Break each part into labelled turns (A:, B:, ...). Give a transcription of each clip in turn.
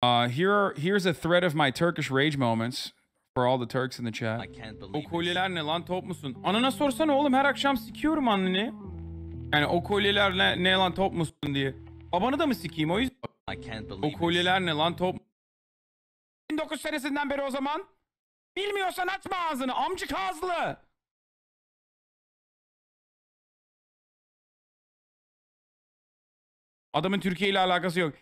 A: Uh, here are, here's a thread of my Turkish rage moments for all the Turks in the chat. O kolyeler ne lan top musun? Anana sorsana oğlum her akşam sikiyorum anneni. Yani o kolyeler ne, ne lan top musun diye. Babanı da mı sikeyim o yüzden? O kolyeler ne lan
B: top 19 senesinden beri o zaman. Bilmiyorsan açma ağzını amcık ağızlı. Adamın Türkiye ile alakası yok.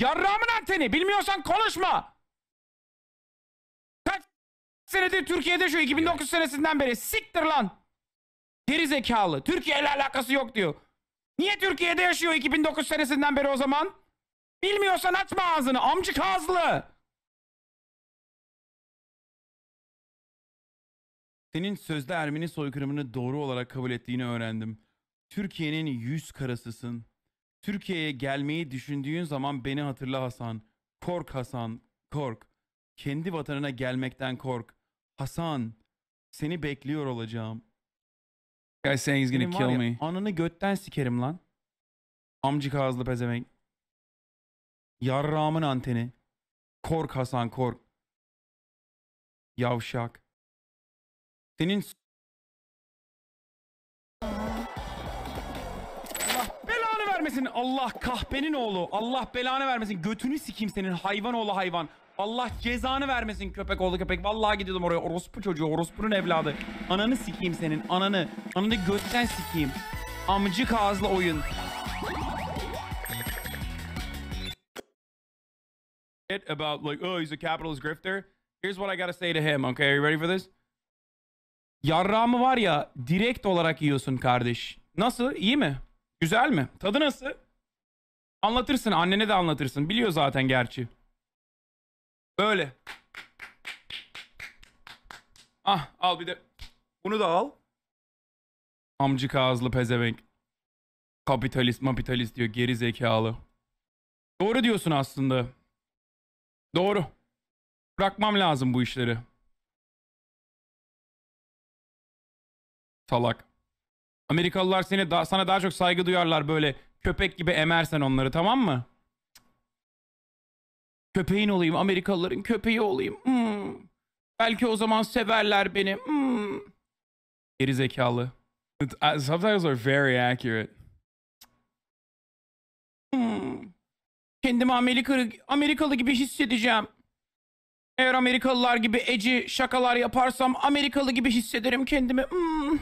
B: Yarrağımın anteni. Bilmiyorsan konuşma. Kaç senedir Türkiye'de şu 2009
A: senesinden beri. Siktir lan. Geri zekalı. Türkiye ile alakası yok diyor.
B: Niye Türkiye'de yaşıyor 2009 senesinden beri o zaman? Bilmiyorsan açma ağzını amcık ağızlı. Senin sözde Ermeni soykırımını doğru olarak kabul ettiğini öğrendim. Türkiye'nin yüz
A: karasısın. Türkiye'ye gelmeyi düşündüğün zaman beni hatırla Hasan. Kork Hasan, kork. Kendi vatanına gelmekten kork. Hasan, seni bekliyor olacağım.
B: Guy saying he's gonna Senin kill ya, me.
A: Ananı götten sikerim
B: lan. Amcık ağızlı pezevenk. Yarrağımın anteni. Kork Hasan kork. Yavşak. Senin
A: vermesin Allah kahpenin oğlu. Allah belanı vermesin. Götünü sikeyim senin hayvan oğlu hayvan. Allah cezanı vermesin köpek oğlu köpek. Vallahi gidiyordum oraya. Orospu çocuğu, orospunun evladı. Ananı sikeyim senin, ananı. Ananı götten sikeyim. Amcık ağızlı oyun. about like oh he's a capitalist grifter. Here's what I gotta say to him. Okay, are you ready for this? Yarrağımı var ya direkt olarak yiyorsun kardeş. Nasıl? İyi mi? Güzel mi? Tadı nasıl? Anlatırsın. Annene de anlatırsın. Biliyor zaten gerçi. Böyle. Ah al bir de. Bunu da al. Amcık ağızlı pezevenk. Kapitalist mapitalist diyor. Geri zekalı. Doğru diyorsun aslında.
B: Doğru. Bırakmam lazım bu işleri. Salak. Amerikalılar seni daha, sana daha çok saygı
A: duyarlar böyle köpek gibi emersen onları tamam mı? Köpeğin olayım Amerikalıların köpeği olayım. Hmm. Belki o zaman severler beni. Hmm. Geri zekalı. Sometimes are very accurate. Hmm. Kendimi Amerikalı, Amerikalı gibi
B: hissedeceğim. Eğer Amerikalılar gibi eci şakalar yaparsam Amerikalı gibi hissederim kendimi. Hmm.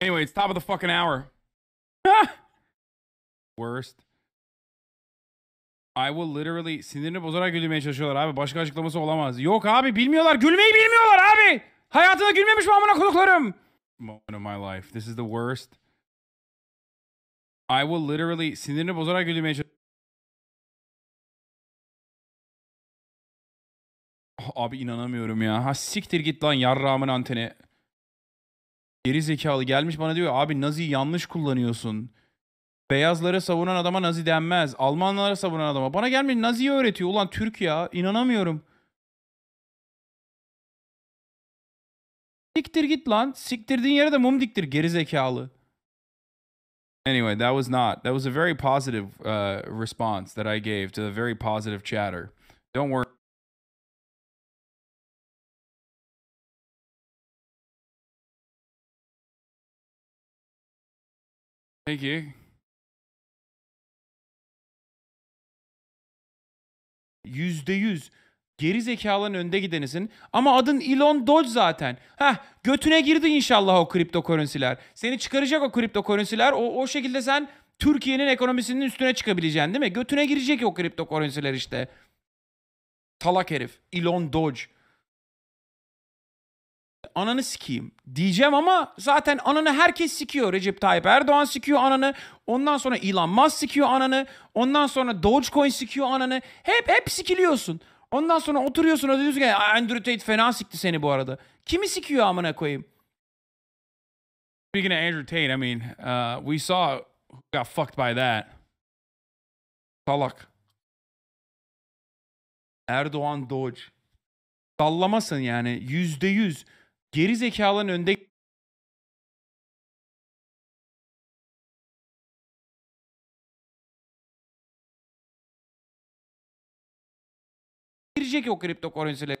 B: Anyway, it's top of the fucking hour. Worst.
A: I will literally sinirini bozarak gülmeye çalışıyorlar abi. Başka açıklaması olamaz. Yok abi bilmiyorlar. Gülmeyi bilmiyorlar abi. Hayatında gülmemiş mi amına kulaklarım? Moment of my
B: life. This is the worst. I will literally sinirini bozarak gülmeye çalışıyorum. Ah, abi inanamıyorum ya. Ha siktir git lan yarrağımın anteni geri zekalı
A: gelmiş bana diyor abi Nazi yanlış kullanıyorsun. beyazlara savunan adama Nazi denmez. Almanlara savunan adama. Bana gelmeyin Nazi'yi öğretiyor. Ulan Türk ya inanamıyorum. Siktir git lan. Siktirdiğin yere de mum diktir geri zekalı. Anyway, that was not. That was a very positive uh,
B: response that I gave to the very positive chatter. Don't worry. Thank you. Yüzde yüz. Geri zekaların önde
A: gidenisin. Ama adın Elon Dodge zaten. Heh götüne girdi inşallah o kripto kriptokorensiler. Seni çıkaracak o kripto kriptokorensiler. O, o şekilde sen Türkiye'nin ekonomisinin üstüne çıkabileceksin değil mi? Götüne girecek o kripto kriptokorensiler işte. Talak herif. Elon Dodge ananı sikeyim diyeceğim ama zaten ananı herkes sikiyor. Recep Tayyip Erdoğan sikiyor ananı. Ondan sonra Elon Musk sikiyor ananı. Ondan sonra Dogecoin sikiyor ananı. Hep hep sikiliyorsun. Ondan sonra oturuyorsun öyle diyorsun ki Andrew Tate fena sikti seni bu arada. Kimi sikiyor amına koyayım?
B: Speaking of Andrew Tate, I mean, uh, we saw who got fucked by that. Salak. Erdoğan Doge. Sallamasın yani. Yüzde yüz. geri zekaların önde girecek o kripto currency'ler.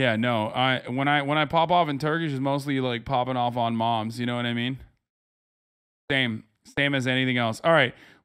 B: Yeah, no. I when I when I pop off in Turkish is mostly like popping off on moms, you know
A: what I mean? Same. Same as anything else. All right.